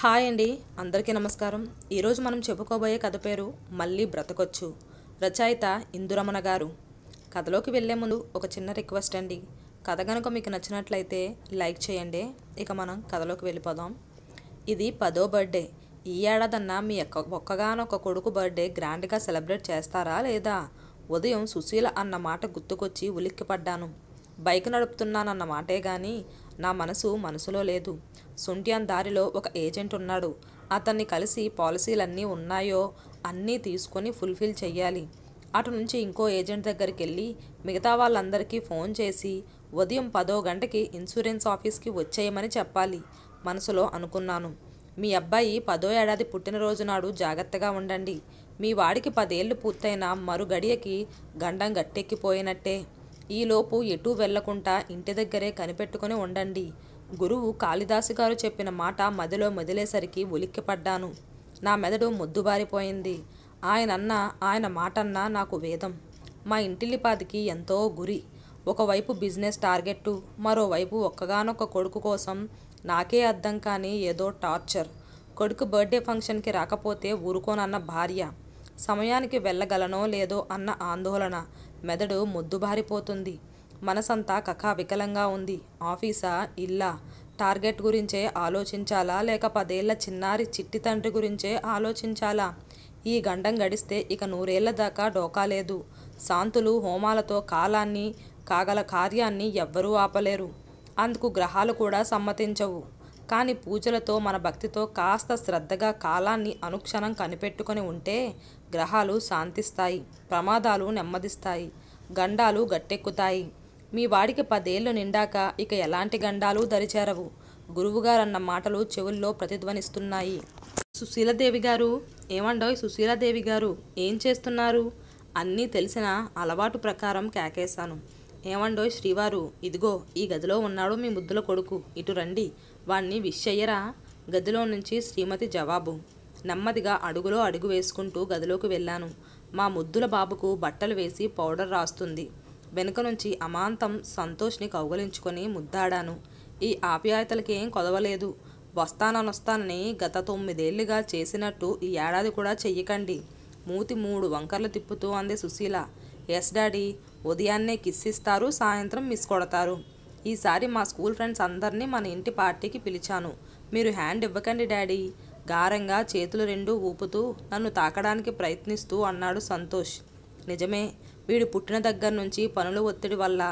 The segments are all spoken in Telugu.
హాయ్ అండి అందరికీ నమస్కారం ఈరోజు మనం చెప్పుకోబోయే కథ పేరు మళ్ళీ బ్రతకొచ్చు రచయిత ఇందురమణ గారు కథలోకి వెళ్లే ముందు ఒక చిన్న రిక్వెస్ట్ అండి కథ కనుక మీకు నచ్చినట్లయితే లైక్ చేయండి ఇక మనం కథలోకి వెళ్ళిపోదాం ఇది పదో బర్త్డే ఈ ఏడాదన్నా మీ ఒక్కగానొక్క కొడుకు బర్త్డే గ్రాండ్గా సెలబ్రేట్ చేస్తారా లేదా ఉదయం సుశీల అన్న మాట గుర్తుకొచ్చి ఉలిక్కిపడ్డాను బైక్ నడుపుతున్నానన్న మాటే కానీ నా మనసు మనసులో లేదు సుంటియాన్ దారిలో ఒక ఏజెంట్ ఉన్నాడు అతన్ని కలిసి పాలసీలన్నీ ఉన్నాయో అన్నీ తీసుకొని ఫుల్ఫిల్ చేయాలి అటు నుంచి ఇంకో ఏజెంట్ దగ్గరికి వెళ్ళి మిగతా వాళ్ళందరికీ ఫోన్ చేసి ఉదయం పదో గంటకి ఇన్సూరెన్స్ ఆఫీస్కి వచ్చేయమని చెప్పాలి మనసులో అనుకున్నాను మీ అబ్బాయి పదో ఏడాది పుట్టినరోజు నాడు జాగ్రత్తగా ఉండండి మీ వాడికి పదేళ్లు పూర్తయిన మరుగడియకి గండం గట్టెక్కిపోయినట్టే ఈలోపు ఎటూ వెళ్లకుండా ఇంటి దగ్గరే కనిపెట్టుకుని ఉండండి గురువు కాళిదాసు గారు చెప్పిన మాట మదిలో మొదలేసరికి ఉలిక్కిపడ్డాను నా మెదడు మొద్దుబారిపోయింది ఆయనన్న ఆయన మాటన్నా నాకు వేదం మా ఇంటిల్లిపాదికి ఎంతో గురి ఒకవైపు బిజినెస్ టార్గెట్టు మరోవైపు ఒక్కగానొక్క కొడుకు కోసం నాకే అర్థం కానీ ఏదో టార్చర్ కొడుకు బర్త్డే ఫంక్షన్కి రాకపోతే ఊరుకోనన్న భార్య సమయానికి వెళ్ళగలనో లేదో అన్న ఆందోళన మెదడు మొద్దుబారిపోతుంది మనసంతా కకావికలంగా ఉంది ఆఫీసా ఇల్లా టార్గెట్ గురించే ఆలోచించాలా లేక పదేళ్ల చిన్నారి చిట్టి తండ్రి గురించే ఆలోచించాలా ఈ గండం గడిస్తే ఇక నూరేళ్ల దాకా డోకా లేదు శాంతులు హోమాలతో కాలాన్ని కాగల కార్యాన్ని ఎవ్వరూ ఆపలేరు అందుకు గ్రహాలు కూడా సమ్మతించవు కానీ పూజలతో మన భక్తితో కాస్త శ్రద్ధగా కాలాన్ని అనుక్షణం కనిపెట్టుకొని ఉంటే గ్రహాలు శాంతిస్తాయి ప్రమాదాలు నెమ్మదిస్తాయి గండాలు గట్టెక్కుతాయి మీ వాడికి పదేళ్ళు నిండాక ఇక ఎలాంటి గండాలు దరిచేరవు గురువుగారన్న మాటలు చెవుల్లో ప్రతిధ్వనిస్తున్నాయి సుశీలదేవి గారు ఏమండోయ్ సుశీలదేవి గారు ఏం చేస్తున్నారు అన్నీ తెలిసిన అలవాటు ప్రకారం కేకేశాను ఏమండోయ్ శ్రీవారు ఇదిగో ఈ గదిలో ఉన్నాడు మీ ముద్దుల కొడుకు ఇటు రండి వాణ్ణి విషయ్యరా గదిలో నుంచి శ్రీమతి జవాబు నెమ్మదిగా అడుగులో అడుగు వేసుకుంటూ గదిలోకి వెళ్ళాను మా ముద్దుల బాబుకు బట్టలు వేసి పౌడర్ రాస్తుంది వెనుక నుంచి అమాంతం సంతోష్ని కౌగలించుకొని ముద్దాడాను ఈ ఆప్యాయతలకేం కొదవలేదు వస్తానొస్తానని గత తొమ్మిదేళ్లుగా చేసినట్టు ఈ ఏడాది కూడా చెయ్యకండి మూతి మూడు వంకర్లు తిప్పుతూ అంది సుశీల ఎస్ డాడీ ఉదయాన్నే కిస్ ఇస్తారు సాయంత్రం మిస్ కొడతారు ఈసారి మా స్కూల్ ఫ్రెండ్స్ అందరినీ మన ఇంటి పార్టీకి పిలిచాను మీరు హ్యాండ్ ఇవ్వకండి డాడీ గారంగా చేతులు రెండు ఊపుతూ నన్ను తాకడానికి ప్రయత్నిస్తూ అన్నాడు సంతోష్ నిజమే వీడు పుట్టిన దగ్గర నుంచి పనుల ఒత్తిడి వల్ల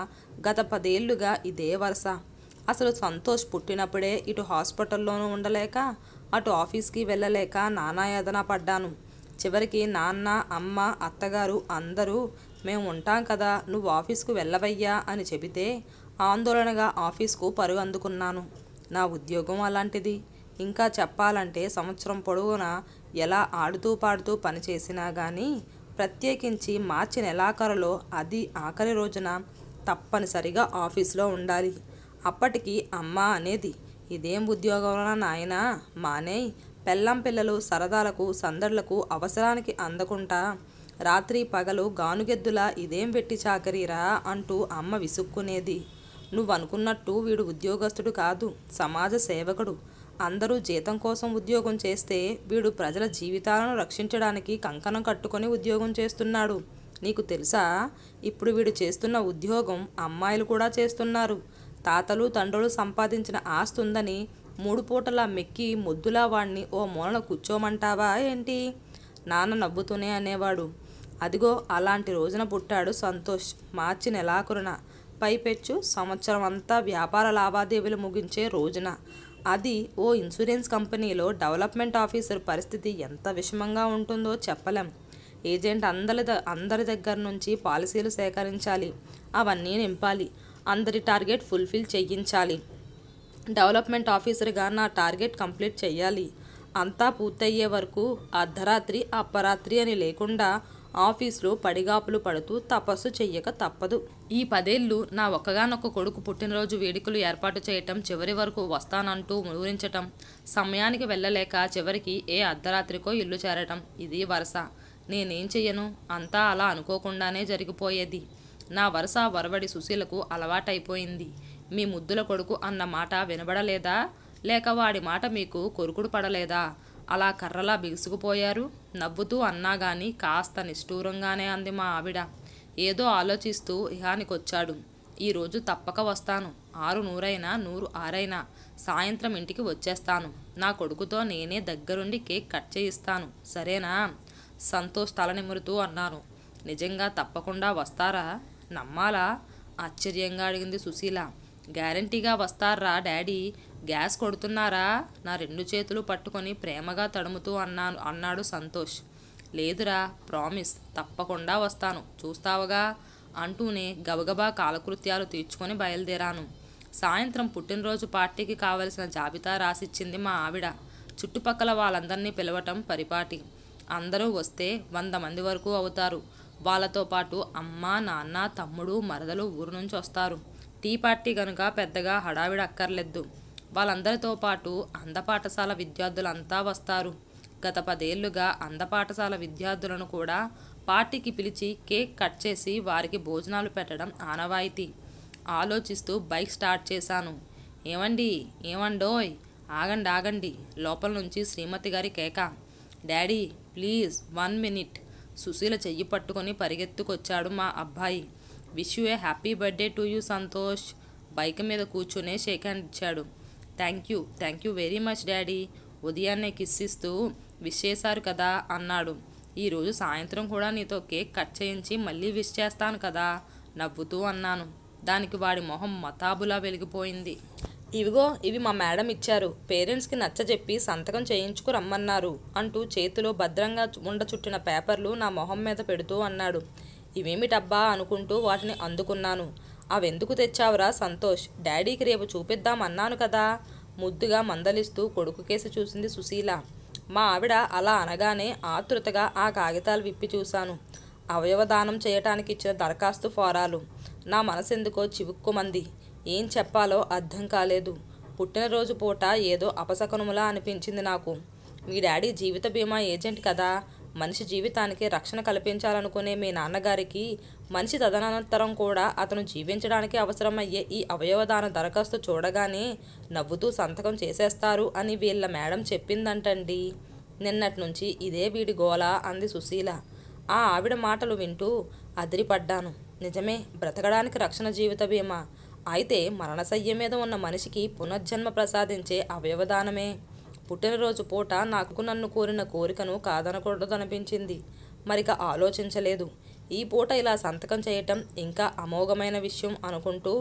గత పదేళ్లుగా ఇదే వరుస అసలు సంతోష్ పుట్టినప్పుడే ఇటు హాస్పిటల్లోనూ ఉండలేక అటు ఆఫీస్కి వెళ్ళలేక నానా ఏదన పడ్డాను చివరికి నాన్న అమ్మ అత్తగారు అందరూ మేము ఉంటాం కదా నువ్వు ఆఫీస్కు వెళ్ళవయ్యా అని చెబితే ఆందోళనగా ఆఫీస్కు పరుగు అందుకున్నాను నా ఉద్యోగం అలాంటిది ఇంకా చెప్పాలంటే సంవత్సరం పొడవునా ఎలా ఆడుతూ పాడుతూ పనిచేసినా కానీ ప్రత్యేకించి మార్చి నెలాఖరులో అది ఆఖరి రోజున తప్పనిసరిగా ఆఫీసులో ఉండాలి అప్పటికి అమ్మ అనేది ఇదేం ఉద్యోగంలో నాయనా మానేయ్ పెళ్ళం పిల్లలు సరదాలకు సందడులకు అవసరానికి అందకుండా రాత్రి పగలు గానుగెద్దులా ఇదేం పెట్టి చాకరీరా అంటూ అమ్మ విసుక్కునేది నువ్వనుకున్నట్టు వీడు ఉద్యోగస్తుడు కాదు సమాజ సేవకుడు అందరూ జీతం కోసం ఉద్యోగం చేస్తే వీడు ప్రజల జీవితాలను రక్షించడానికి కంకణం కట్టుకొని ఉద్యోగం చేస్తున్నాడు నీకు తెలుసా ఇప్పుడు వీడు చేస్తున్న ఉద్యోగం అమ్మాయిలు కూడా చేస్తున్నారు తాతలు తండ్రులు సంపాదించిన ఆస్తి ఉందని మూడు పూటలా మెక్కి ముద్దులా వాణ్ణి ఓ మూలన కూర్చోమంటావా ఏంటి నాన్న నవ్వుతూనే అనేవాడు అదిగో అలాంటి రోజున పుట్టాడు సంతోష్ మార్చి నెలాఖరున పైపెచ్చు సంవత్సరం అంతా వ్యాపార లావాదేవీలు ముగించే రోజున అది ఓ ఇన్సూరెన్స్ కంపెనీలో డెవలప్మెంట్ ఆఫీసర్ పరిస్థితి ఎంత విషమంగా ఉంటుందో చెప్పలేం ఏజెంట్ అందరి అందరి దగ్గర నుంచి పాలసీలు సేకరించాలి అవన్నీ నింపాలి అందరి టార్గెట్ ఫుల్ఫిల్ చేయించాలి డెవలప్మెంట్ ఆఫీసర్గా నా టార్గెట్ కంప్లీట్ చేయాలి అంతా పూర్తయ్యే వరకు అర్ధరాత్రి అపరాత్రి అని లేకుండా ఆఫీసులో పడిగాపులు పడుతూ తపస్సు చెయ్యక తప్పదు ఈ పదేళ్లు నా ఒక్కగానొక్క కొడుకు పుట్టినరోజు వేడుకలు ఏర్పాటు చేయటం చివరి వరకు వస్తానంటూ ముగురించటం సమయానికి వెళ్ళలేక చివరికి ఏ అర్ధరాత్రికో ఇల్లు చేరటం ఇది వరుస నేనేం చెయ్యను అంతా అలా అనుకోకుండానే జరిగిపోయేది నా వరుస వరవడి సుశీలకు అలవాటైపోయింది మీ ముద్దుల కొడుకు అన్న మాట వినబడలేదా లేక వాడి మాట మీకు కొరుకుడు పడలేదా అలా కర్రలా బిగుసుకుపోయారు నవ్వుతూ అన్నా గాని కాస్త నిష్ఠూరంగానే అంది మా ఆవిడ ఏదో ఆలోచిస్తూ ఇహానికొచ్చాడు ఈరోజు తప్పక వస్తాను ఆరు నూరైనా నూరు ఆరైనా సాయంత్రం ఇంటికి వచ్చేస్తాను నా కొడుకుతో నేనే దగ్గరుండి కేక్ కట్ చేయిస్తాను సరేనా సంతోష్ తల నిమురుతూ అన్నాను నిజంగా తప్పకుండా వస్తారా నమ్మాలా ఆశ్చర్యంగా అడిగింది సుశీల గ్యారంటీగా వస్తారా డాడీ గ్యాస్ కొడుతున్నారా నా రెండు చేతులు పట్టుకొని ప్రేమగా తడుముతూ అన్నాను అన్నాడు సంతోష్ లేదురా ప్రామిస్ తప్పకుండా వస్తాను చూస్తావుగా అంటూనే గబగబా కాలకృత్యాలు తీర్చుకొని బయలుదేరాను సాయంత్రం పుట్టినరోజు పార్టీకి కావలసిన జాబితా రాసిచ్చింది మా ఆవిడ చుట్టుపక్కల వాళ్ళందరినీ పిలవటం పరిపాటి అందరూ వస్తే వంద మంది వరకు అవుతారు వాళ్ళతో పాటు అమ్మ నాన్న తమ్ముడు మరదలు ఊరు నుంచి వస్తారు టీ పార్టీ కనుక పెద్దగా హడావిడ అక్కర్లేదు వాళ్ళందరితో పాటు అందపాఠశాల విద్యార్థులంతా వస్తారు గత పదేళ్లుగా అందపాఠశాల విద్యార్థులను కూడా పార్టీకి పిలిచి కేక్ కట్ చేసి వారికి భోజనాలు పెట్టడం ఆనవాయితీ ఆలోచిస్తూ బైక్ స్టార్ట్ చేశాను ఏమండి ఏమండోయ్ ఆగండి ఆగండి లోపల నుంచి శ్రీమతి గారి కేక daddy please one minute Sushila చెయ్యి పట్టుకొని పరిగెత్తుకొచ్చాడు మా అబ్బాయి wish you a happy birthday to you Santosh bike మీద కూర్చునే షేక్ హ్యాండ్ ఇచ్చాడు thank you thank you very much daddy ఉదయాన్నే కిస్ ఇస్తూ విష్ చేశారు కదా అన్నాడు ఈరోజు సాయంత్రం కూడా నీతో కేక్ కట్ చేయించి మళ్ళీ విష్ చేస్తాను కదా నవ్వుతూ అన్నాను దానికి వాడి మొహం మతాబులా వెలిగిపోయింది ఇవిగో ఇవి మా మేడం ఇచ్చారు పేరెంట్స్కి నచ్చజెప్పి సంతకం చేయించుకు రమ్మన్నారు అంటూ చేతిలో భద్రంగా ఉండ చుట్టిన పేపర్లు నా మొహం మీద పెడుతూ అన్నాడు ఇవేమిటబ్బా అనుకుంటూ వాటిని అందుకున్నాను అవెందుకు తెచ్చావురా సంతోష్ డాడీకి రేపు చూపిద్దామన్నాను కదా ముద్దుగా మందలిస్తూ కొడుకు కేసు చూసింది సుశీల మా ఆవిడ అలా అనగానే ఆతృతగా ఆ కాగితాలు విప్పి చూశాను అవయవదానం చేయటానికి ఇచ్చిన దరఖాస్తు ఫారాలు నా మనసెందుకో చివుక్కుమంది ఏం చెప్పాలో అర్థం కాలేదు పుట్టినరోజు పూట ఏదో అపశకనములా అనిపించింది నాకు మీ డాడీ జీవిత బీమా ఏజెంట్ కదా మనిషి జీవితానికి రక్షణ కల్పించాలనుకునే మీ నాన్నగారికి మనిషి తదనంతరం కూడా అతను జీవించడానికి అవసరమయ్యే ఈ అవయవదాన దరఖాస్తు చూడగానే నవ్వుతూ సంతకం చేసేస్తారు అని వీళ్ళ మేడం చెప్పిందంటండి నిన్నటి నుంచి ఇదే వీడి గోల అంది సుశీల ఆ ఆవిడ మాటలు వింటూ అదిరిపడ్డాను నిజమే బ్రతకడానికి రక్షణ జీవిత బీమా అయితే మరణశయ్య మీద ఉన్న మనిషికి పునర్జన్మ ప్రసాదించే అవయవదానమే పుట్టినరోజు పూట నాకు నన్ను కోరిన కోరికను కాదనకూడదనిపించింది మరిక ఆలోచించలేదు ఈ పూట ఇలా సంతకం చేయటం ఇంకా అమోఘమైన విషయం అనుకుంటూ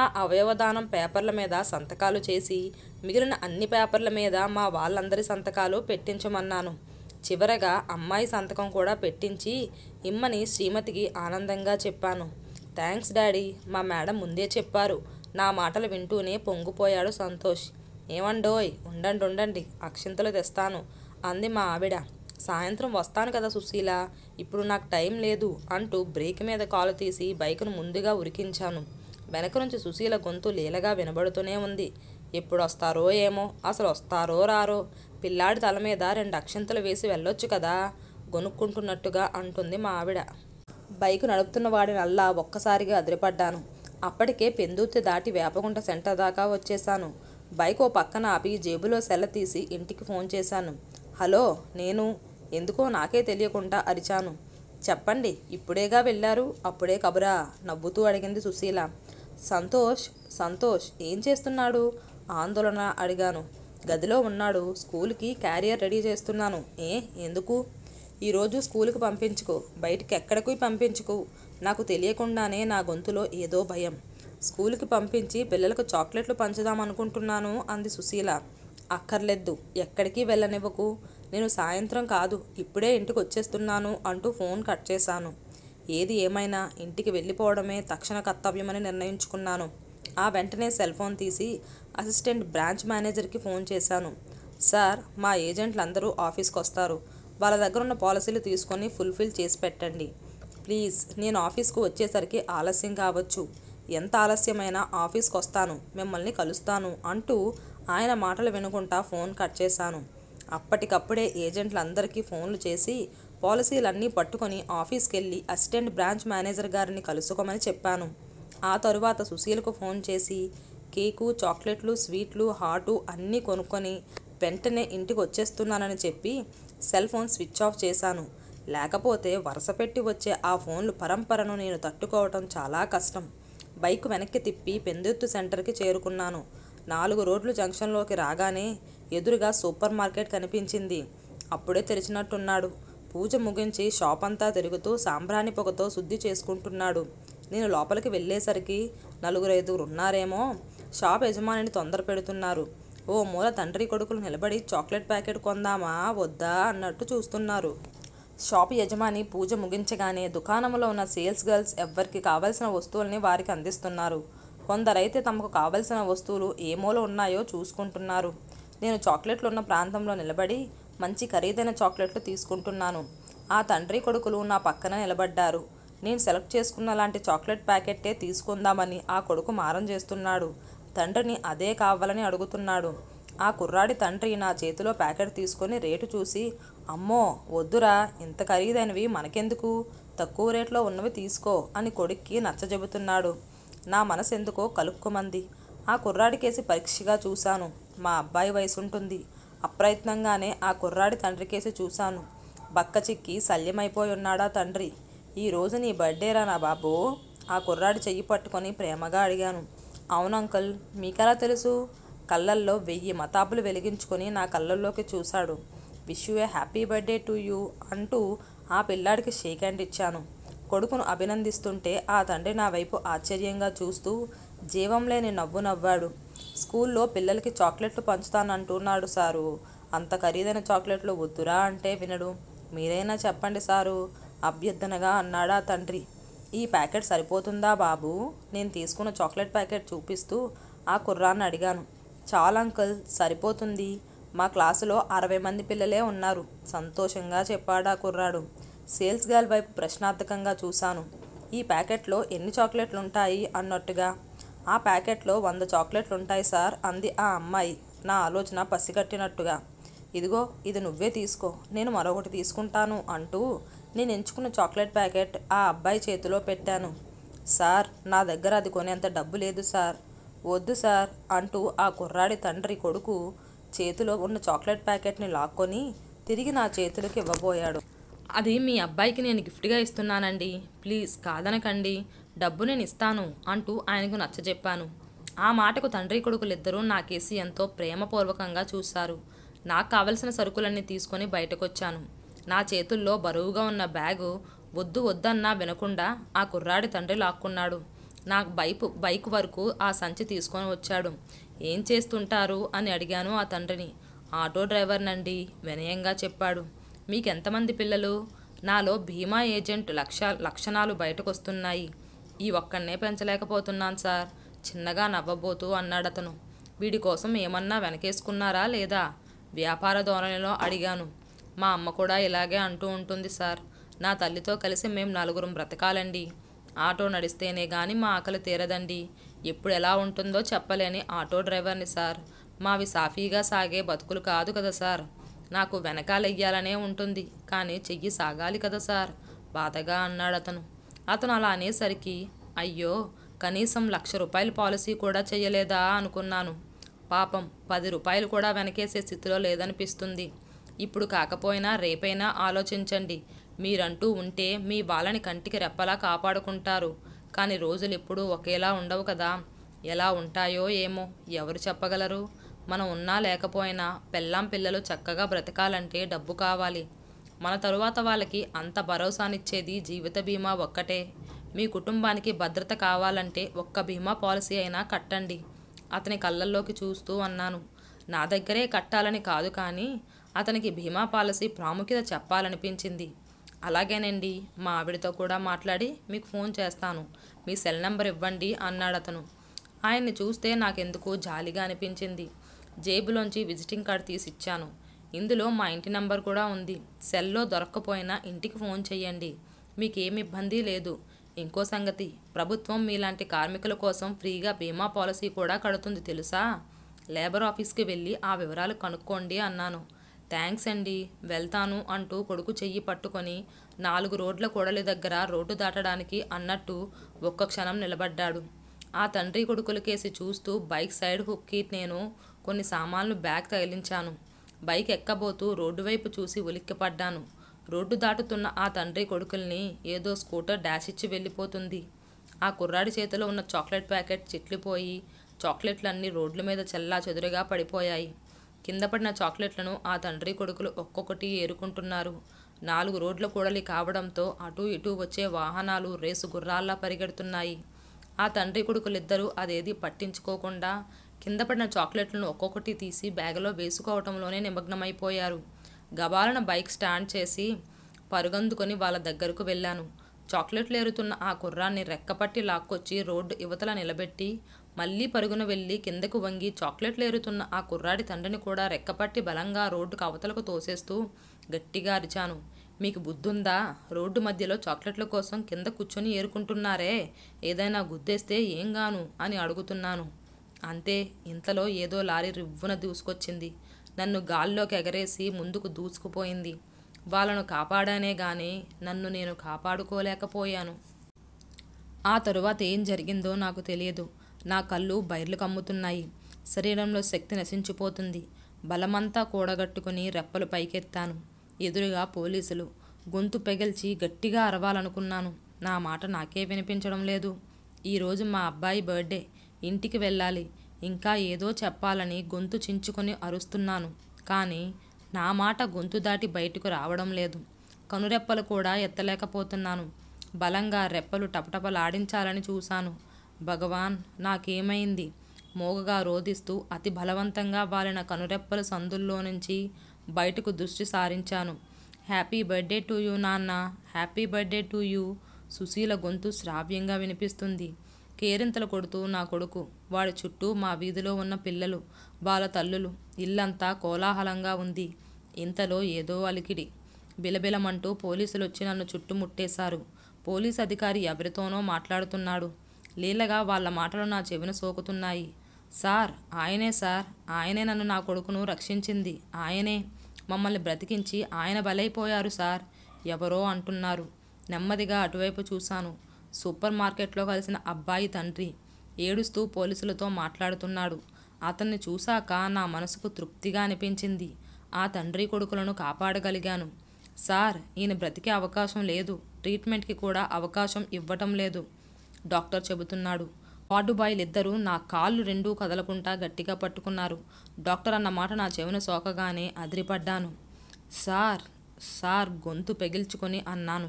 ఆ అవయవదానం పేపర్ల మీద సంతకాలు చేసి మిగిలిన అన్ని పేపర్ల మీద మా వాళ్ళందరి సంతకాలు పెట్టించమన్నాను చివరగా అమ్మాయి సంతకం కూడా పెట్టించి ఇమ్మని శ్రీమతికి ఆనందంగా చెప్పాను థ్యాంక్స్ డాడీ మా మేడం ముందే చెప్పారు నా మాటలు వింటూనే పొంగిపోయాడు సంతోష్ ఏమండోయ్ ఉండండి ఉండండి అక్షింతలు తెస్తాను అంది మా ఆవిడ సాయంత్రం వస్తాను కదా సుశీల ఇప్పుడు నాకు టైం లేదు అంటూ బ్రేక్ మీద కాలు తీసి బైక్ను ముందుగా ఉరికించాను వెనక నుంచి సుశీల గొంతు లీలగా వినబడుతూనే ఉంది ఎప్పుడు వస్తారో ఏమో అసలు వస్తారో రారో పిల్లాడి తల మీద రెండు అక్షంతలు వేసి వెళ్ళొచ్చు కదా గొనుక్కుంటున్నట్టుగా అంటుంది మా ఆవిడ బైకు నడుపుతున్న వాడినల్లా ఒక్కసారిగా అదిరిపడ్డాను అప్పటికే పెందుర్తి దాటి వేపగుంట సెంటర్ దాకా వచ్చేశాను బైక్ ఓ పక్కన ఆపి జేబులో సెల్ల తీసి ఇంటికి ఫోన్ చేశాను హలో నేను ఎందుకో నాకే తెలియకుండా అరిచాను చెప్పండి ఇప్పుడేగా వెళ్ళారు అప్పుడే కబురా నవ్వుతూ అడిగింది సుశీల సంతోష్ సంతోష్ ఏం చేస్తున్నాడు ఆందోళన అడిగాను గదిలో ఉన్నాడు స్కూల్కి క్యారియర్ రెడీ చేస్తున్నాను ఏ ఎందుకు ఈరోజు స్కూల్కి పంపించుకో బయటికి ఎక్కడికి పంపించుకో నాకు తెలియకుండానే నా గొంతులో ఏదో భయం స్కూల్కి పంపించి పిల్లలకు చాక్లెట్లు పంచుదామనుకుంటున్నాను అంది సుశీల అక్కర్లేదు ఎక్కడికి వెళ్ళనివ్వకు నేను సాయంత్రం కాదు ఇప్పుడే ఇంటికి వచ్చేస్తున్నాను అంటూ ఫోన్ కట్ చేశాను ఏది ఏమైనా ఇంటికి వెళ్ళిపోవడమే తక్షణ కర్తవ్యమని నిర్ణయించుకున్నాను ఆ వెంటనే సెల్ ఫోన్ తీసి అసిస్టెంట్ బ్రాంచ్ మేనేజర్కి ఫోన్ చేశాను సార్ మా ఏజెంట్లు అందరూ ఆఫీస్కి వస్తారు వాళ్ళ దగ్గర ఉన్న పాలసీలు తీసుకొని ఫుల్ఫిల్ చేసి పెట్టండి ప్లీజ్ నేను ఆఫీస్కు వచ్చేసరికి ఆలస్యం కావచ్చు ఎంత ఆలస్యమైనా ఆఫీస్కి వస్తాను మిమ్మల్ని కలుస్తాను అంటూ ఆయన మాటలు వినుకుంటా ఫోన్ కట్ చేశాను అప్పటికప్పుడే ఏజెంట్లందరికీ ఫోన్లు చేసి పాలసీలన్నీ పట్టుకొని ఆఫీస్కి వెళ్ళి అసిస్టెంట్ బ్రాంచ్ మేనేజర్ గారిని కలుసుకోమని చెప్పాను ఆ తరువాత సుశీలకు ఫోన్ చేసి కేకు చాక్లెట్లు స్వీట్లు హాటు అన్నీ కొనుక్కొని వెంటనే ఇంటికి వచ్చేస్తున్నానని చెప్పి సెల్ ఫోన్ స్విచ్ ఆఫ్ చేశాను లేకపోతే వరుసపెట్టి వచ్చే ఆ ఫోన్లు పరంపరను నేను తట్టుకోవటం చాలా కష్టం బైక్ వెనక్కి తిప్పి పెందుర్తి సెంటర్కి చేరుకున్నాను నాలుగు రోడ్లు జంక్షన్లోకి రాగానే ఎదురుగా సూపర్ మార్కెట్ కనిపించింది అప్పుడే తెరిచినట్టున్నాడు పూజ ముగించి షాప్ అంతా తిరుగుతూ సాంబ్రాణి పొగతో శుద్ధి చేసుకుంటున్నాడు నేను లోపలికి వెళ్ళేసరికి నలుగురు ఐదుగురు ఉన్నారేమో షాప్ యజమానిని తొందర పెడుతున్నారు ఓ మూల తండ్రి కొడుకులు నిలబడి చాక్లెట్ ప్యాకెట్ కొందామా వద్దా అన్నట్టు చూస్తున్నారు షాప్ యజమాని పూజ ముగించగానే దుకాణంలో ఉన్న సేల్స్ గర్ల్స్ ఎవ్వరికి కావలసిన వస్తువుల్ని వారికి అందిస్తున్నారు కొందరైతే తమకు కావలసిన వస్తువులు ఏమోలో ఉన్నాయో చూసుకుంటున్నారు నేను చాక్లెట్లు ఉన్న ప్రాంతంలో నిలబడి మంచి ఖరీదైన చాక్లెట్లు తీసుకుంటున్నాను ఆ తండ్రి కొడుకులు నా పక్కన నిలబడ్డారు నేను సెలెక్ట్ చేసుకున్న లాంటి చాక్లెట్ ప్యాకెట్టే తీసుకుందామని ఆ కొడుకు మారం చేస్తున్నాడు తండ్రిని అదే కావాలని అడుగుతున్నాడు ఆ కుర్రాడి తండ్రి నా చేతిలో ప్యాకెట్ తీసుకొని రేటు చూసి అమ్మో వద్దురా ఇంత ఖరీదైనవి మనకెందుకు తక్కువ రేట్లో ఉన్నవి తీసుకో అని కొడుక్కి నచ్చజెబుతున్నాడు నా ఎందుకో కలుక్కుమంది ఆ కుర్రాడికేసి పరీక్షగా చూశాను మా అబ్బాయి వయసు ఉంటుంది అప్రయత్నంగానే ఆ కుర్రాడి తండ్రి కేసి చూశాను బక్క చిక్కి శల్యమైపోయి ఉన్నాడా తండ్రి ఈరోజు నీ బర్త్డేరా నా బాబు ఆ కుర్రాడి చెయ్యి పట్టుకొని ప్రేమగా అడిగాను అవును అంకుల్ మీకెలా తెలుసు కళ్ళల్లో వెయ్యి మతాపులు వెలిగించుకొని నా కళ్ళల్లోకి చూశాడు wish you a happy birthday to you అంటూ ఆ పిల్లాడికి షేక్ హ్యాండ్ ఇచ్చాను కొడుకును అభినందిస్తుంటే ఆ తండ్రి నా వైపు ఆశ్చర్యంగా చూస్తూ జీవం లేని నవ్వు నవ్వాడు స్కూల్లో పిల్లలకి చాక్లెట్లు పంచుతానంటున్నాడు సారు అంత ఖరీదైన చాక్లెట్లు వద్దురా అంటే వినడు మీరైనా చెప్పండి సారు అభ్యర్థనగా అన్నాడా తండ్రి ఈ ప్యాకెట్ సరిపోతుందా బాబు నేను తీసుకున్న చాక్లెట్ ప్యాకెట్ చూపిస్తూ ఆ కుర్రాన్ని అడిగాను చాలా అంకుల్ సరిపోతుంది మా క్లాసులో అరవై మంది పిల్లలే ఉన్నారు సంతోషంగా చెప్పాడా కుర్రాడు సేల్స్ గర్ల్ వైపు ప్రశ్నార్థకంగా చూశాను ఈ ప్యాకెట్లో ఎన్ని చాక్లెట్లు ఉంటాయి అన్నట్టుగా ఆ ప్యాకెట్లో వంద చాక్లెట్లు ఉంటాయి సార్ అంది ఆ అమ్మాయి నా ఆలోచన పసిగట్టినట్టుగా ఇదిగో ఇది నువ్వే తీసుకో నేను మరొకటి తీసుకుంటాను అంటూ నేను ఎంచుకున్న చాక్లెట్ ప్యాకెట్ ఆ అబ్బాయి చేతిలో పెట్టాను సార్ నా దగ్గర అది కొనేంత డబ్బు లేదు సార్ వద్దు సార్ అంటూ ఆ కుర్రాడి తండ్రి కొడుకు చేతిలో ఉన్న చాక్లెట్ ప్యాకెట్ని లాక్కొని తిరిగి నా చేతులకు ఇవ్వబోయాడు అది మీ అబ్బాయికి నేను గిఫ్ట్గా ఇస్తున్నానండి ప్లీజ్ కాదనకండి డబ్బు నేను ఇస్తాను అంటూ ఆయనకు నచ్చజెప్పాను ఆ మాటకు తండ్రి కొడుకులిద్దరూ నాకేసి ఎంతో ప్రేమపూర్వకంగా చూశారు నాకు కావలసిన సరుకులన్నీ తీసుకొని బయటకొచ్చాను నా చేతుల్లో బరువుగా ఉన్న బ్యాగు వద్దు వద్దన్నా వినకుండా ఆ కుర్రాడి తండ్రి లాక్కున్నాడు నాకు బైపు బైక్ వరకు ఆ సంచి తీసుకొని వచ్చాడు ఏం చేస్తుంటారు అని అడిగాను ఆ తండ్రిని ఆటో డ్రైవర్నండి వినయంగా చెప్పాడు మీకెంతమంది పిల్లలు నాలో బీమా ఏజెంట్ లక్ష లక్షణాలు బయటకొస్తున్నాయి ఈ ఒక్కడనే పెంచలేకపోతున్నాను సార్ చిన్నగా నవ్వబోతూ అన్నాడతను వీడి కోసం ఏమన్నా వెనకేసుకున్నారా లేదా వ్యాపార ధోరణిలో అడిగాను మా అమ్మ కూడా ఇలాగే అంటూ ఉంటుంది సార్ నా తల్లితో కలిసి మేము నలుగురం బ్రతకాలండి ఆటో నడిస్తేనే కానీ మా ఆకలి తీరదండి ఎప్పుడు ఎలా ఉంటుందో చెప్పలేని ఆటో డ్రైవర్ని సార్ మావి సాఫీగా సాగే బతుకులు కాదు కదా సార్ నాకు వెనకాలెయ్యాలనే ఉంటుంది కానీ చెయ్యి సాగాలి కదా సార్ బాధగా అన్నాడు అతను అతను అలా అనేసరికి అయ్యో కనీసం లక్ష రూపాయల పాలసీ కూడా చేయలేదా అనుకున్నాను పాపం పది రూపాయలు కూడా వెనకేసే స్థితిలో లేదనిపిస్తుంది ఇప్పుడు కాకపోయినా రేపైనా ఆలోచించండి మీరంటూ ఉంటే మీ వాళ్ళని కంటికి రెప్పలా కాపాడుకుంటారు కానీ రోజులు ఎప్పుడూ ఒకేలా ఉండవు కదా ఎలా ఉంటాయో ఏమో ఎవరు చెప్పగలరు మనం ఉన్నా లేకపోయినా పెళ్ళాం పిల్లలు చక్కగా బ్రతకాలంటే డబ్బు కావాలి మన తరువాత వాళ్ళకి అంత భరోసానిచ్చేది జీవిత బీమా ఒక్కటే మీ కుటుంబానికి భద్రత కావాలంటే ఒక్క బీమా పాలసీ అయినా కట్టండి అతని కళ్ళల్లోకి చూస్తూ అన్నాను నా దగ్గరే కట్టాలని కాదు కానీ అతనికి బీమా పాలసీ ప్రాముఖ్యత చెప్పాలనిపించింది అలాగేనండి మా ఆవిడతో కూడా మాట్లాడి మీకు ఫోన్ చేస్తాను మీ సెల్ నెంబర్ ఇవ్వండి అన్నాడు అతను ఆయన్ని చూస్తే నాకెందుకో జాలిగా అనిపించింది జేబులోంచి విజిటింగ్ కార్డు తీసి ఇచ్చాను ఇందులో మా ఇంటి నంబర్ కూడా ఉంది సెల్లో దొరక్కపోయినా ఇంటికి ఫోన్ చేయండి మీకేమి ఇబ్బంది లేదు ఇంకో సంగతి ప్రభుత్వం మీలాంటి కార్మికుల కోసం ఫ్రీగా బీమా పాలసీ కూడా కడుతుంది తెలుసా లేబర్ ఆఫీస్కి వెళ్ళి ఆ వివరాలు కనుక్కోండి అన్నాను థ్యాంక్స్ అండి వెళ్తాను అంటూ కొడుకు చెయ్యి పట్టుకొని నాలుగు రోడ్ల కూడలి దగ్గర రోడ్డు దాటడానికి అన్నట్టు ఒక్క క్షణం నిలబడ్డాడు ఆ తండ్రి కొడుకులకేసి చూస్తూ బైక్ సైడ్ హుక్కి నేను కొన్ని సామాన్లు బ్యాగ్ తగిలించాను బైక్ ఎక్కబోతూ రోడ్డు వైపు చూసి ఉలిక్కిపడ్డాను రోడ్డు దాటుతున్న ఆ తండ్రి కొడుకుల్ని ఏదో స్కూటర్ డాష్ ఇచ్చి వెళ్ళిపోతుంది ఆ కుర్రాడి చేతిలో ఉన్న చాక్లెట్ ప్యాకెట్ చిట్లిపోయి చాక్లెట్లన్నీ రోడ్ల మీద చెల్లా చెదురుగా పడిపోయాయి కింద పడిన చాక్లెట్లను ఆ తండ్రి కొడుకులు ఒక్కొక్కటి ఏరుకుంటున్నారు నాలుగు రోడ్ల కూడలి కావడంతో అటూ ఇటూ వచ్చే వాహనాలు రేసు గుర్రాల్లా పరిగెడుతున్నాయి ఆ తండ్రి కొడుకులిద్దరూ అదేది పట్టించుకోకుండా కింద పడిన చాక్లెట్లను ఒక్కొక్కటి తీసి బ్యాగులో వేసుకోవటంలోనే నిమగ్నమైపోయారు గబాలను బైక్ స్టాండ్ చేసి పరుగందుకొని వాళ్ళ దగ్గరకు వెళ్ళాను చాక్లెట్లు ఏరుతున్న ఆ కుర్రాన్ని రెక్కపట్టి లాక్కొచ్చి రోడ్డు యువతల నిలబెట్టి మళ్ళీ పరుగున వెళ్ళి కిందకు వంగి చాక్లెట్లు ఏరుతున్న ఆ కుర్రాడి తండ్రిని కూడా రెక్కపట్టి బలంగా రోడ్డుకు అవతలకు తోసేస్తూ గట్టిగా అరిచాను మీకు బుద్ధుందా రోడ్డు మధ్యలో చాక్లెట్ల కోసం కింద కూర్చొని ఏరుకుంటున్నారే ఏదైనా గుద్దేస్తే ఏం గాను అని అడుగుతున్నాను అంతే ఇంతలో ఏదో లారీ రివ్వున దూసుకొచ్చింది నన్ను గాల్లోకి ఎగరేసి ముందుకు దూసుకుపోయింది వాళ్ళను కాపాడానే గాని నన్ను నేను కాపాడుకోలేకపోయాను ఆ తరువాత ఏం జరిగిందో నాకు తెలియదు నా కళ్ళు బైర్లు కమ్ముతున్నాయి శరీరంలో శక్తి నశించిపోతుంది బలమంతా కూడగట్టుకుని రెప్పలు పైకెత్తాను ఎదురుగా పోలీసులు గొంతు పెగిల్చి గట్టిగా అరవాలనుకున్నాను నా మాట నాకే వినిపించడం లేదు ఈరోజు మా అబ్బాయి బర్త్డే ఇంటికి వెళ్ళాలి ఇంకా ఏదో చెప్పాలని గొంతు చించుకొని అరుస్తున్నాను కానీ నా మాట గొంతు దాటి బయటకు రావడం లేదు కనురెప్పలు కూడా ఎత్తలేకపోతున్నాను బలంగా రెప్పలు టపటపలాడించాలని చూశాను భగవాన్ నాకేమైంది మోగగా రోధిస్తూ అతి బలవంతంగా వాలిన కనురెప్పల సందుల్లో నుంచి బయటకు దృష్టి సారించాను హ్యాపీ బర్త్డే టు యూ నాన్న happy birthday to you Sushila గొంతు శ్రావ్యంగా వినిపిస్తుంది కేరింతలు కొడుతూ నా కొడుకు వాడి చుట్టూ మా వీధిలో ఉన్న పిల్లలు వాళ్ళ తల్లులు ఇల్లంతా కోలాహలంగా ఉంది ఇంతలో ఏదో అలికిడి బిలబిలమంటూ పోలీసులు వచ్చి నన్ను చుట్టుముట్టేశారు పోలీస్ అధికారి ఎవరితోనో మాట్లాడుతున్నాడు లీలగా వాళ్ళ మాటలు నా చెవిన సోకుతున్నాయి సార్ ఆయనే సార్ ఆయనే నన్ను నా కొడుకును రక్షించింది ఆయనే మమ్మల్ని బ్రతికించి ఆయన బలైపోయారు సార్ ఎవరో అంటున్నారు నెమ్మదిగా అటువైపు చూశాను సూపర్ మార్కెట్లో కలిసిన అబ్బాయి తండ్రి ఏడుస్తూ పోలీసులతో మాట్లాడుతున్నాడు అతన్ని చూశాక నా మనసుకు తృప్తిగా అనిపించింది ఆ తండ్రి కొడుకులను కాపాడగలిగాను సార్ ఈయన బ్రతికే అవకాశం లేదు ట్రీట్మెంట్కి కూడా అవకాశం ఇవ్వటం లేదు డాక్టర్ చెబుతున్నాడు వార్డు బాయ్లిద్దరూ నా కాళ్ళు రెండూ కదలకుండా గట్టిగా పట్టుకున్నారు డాక్టర్ అన్న మాట నా చెవిన సోకగానే అదిరిపడ్డాను సార్ సార్ గొంతు పెగిల్చుకొని అన్నాను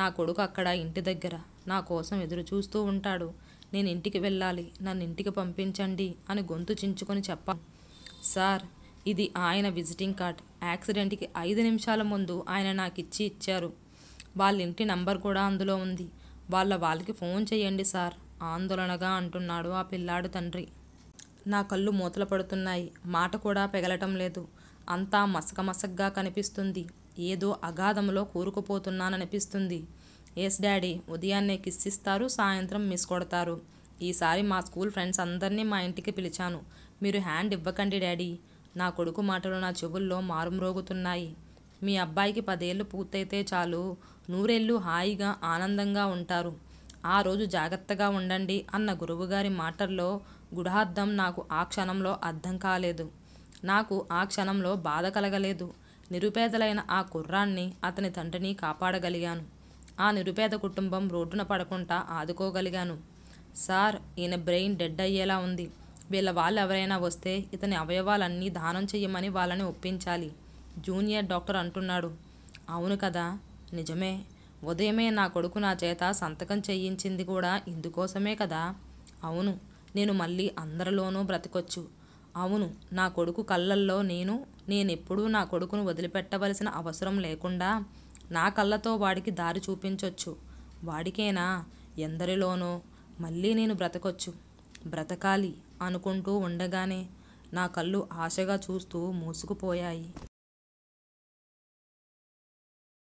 నా కొడుకు అక్కడ ఇంటి దగ్గర నా కోసం ఎదురు చూస్తూ ఉంటాడు నేను ఇంటికి వెళ్ళాలి నన్ను ఇంటికి పంపించండి అని గొంతు చించుకొని చెప్పాను సార్ ఇది ఆయన విజిటింగ్ కార్డ్ యాక్సిడెంట్కి ఐదు నిమిషాల ముందు ఆయన నాకు ఇచ్చి ఇచ్చారు వాళ్ళ ఇంటి నంబర్ కూడా అందులో ఉంది వాళ్ళ వాళ్ళకి ఫోన్ చేయండి సార్ ఆందోళనగా అంటున్నాడు ఆ పిల్లాడు తండ్రి నా కళ్ళు మూతలు పడుతున్నాయి మాట కూడా పెగలటం లేదు అంతా మసకమసగ్గా కనిపిస్తుంది ఏదో అగాధంలో కూరుకుపోతున్నాననిపిస్తుంది ఎస్ డాడీ ఉదయాన్నే కిస్ ఇస్తారు సాయంత్రం మిస్ కొడతారు ఈసారి మా స్కూల్ ఫ్రెండ్స్ అందరినీ మా ఇంటికి పిలిచాను మీరు హ్యాండ్ ఇవ్వకండి డాడీ నా కొడుకు మాటలు నా చెవుల్లో మారుమ్రోగుతున్నాయి మీ అబ్బాయికి పదేళ్ళు పూర్తయితే చాలు నూరేళ్ళు హాయిగా ఆనందంగా ఉంటారు ఆ రోజు జాగ్రత్తగా ఉండండి అన్న గురువుగారి మాటల్లో గుడార్థం నాకు ఆ క్షణంలో అర్థం కాలేదు నాకు ఆ క్షణంలో బాధ కలగలేదు నిరుపేదలైన ఆ కుర్రాన్ని అతని తండ్రిని కాపాడగలిగాను ఆ నిరుపేద కుటుంబం రోడ్డున పడకుండా ఆదుకోగలిగాను సార్ ఈయన బ్రెయిన్ డెడ్ అయ్యేలా ఉంది వీళ్ళ వాళ్ళు ఎవరైనా వస్తే ఇతని అవయవాలన్నీ దానం చేయమని వాళ్ళని ఒప్పించాలి జూనియర్ డాక్టర్ అంటున్నాడు అవును కదా నిజమే ఉదయమే నా కొడుకు నా చేత సంతకం చేయించింది కూడా ఇందుకోసమే కదా అవును నేను మళ్ళీ అందరిలోనూ బ్రతకొచ్చు అవును నా కొడుకు కళ్ళల్లో నేను నేనెప్పుడూ నా కొడుకును వదిలిపెట్టవలసిన అవసరం లేకుండా నా కళ్ళతో వాడికి దారి చూపించొచ్చు వాడికేనా ఎందరిలోనో మళ్ళీ నేను బ్రతకొచ్చు బ్రతకాలి అనుకుంటూ ఉండగానే నా కళ్ళు ఆశగా చూస్తూ మూసుకుపోయాయి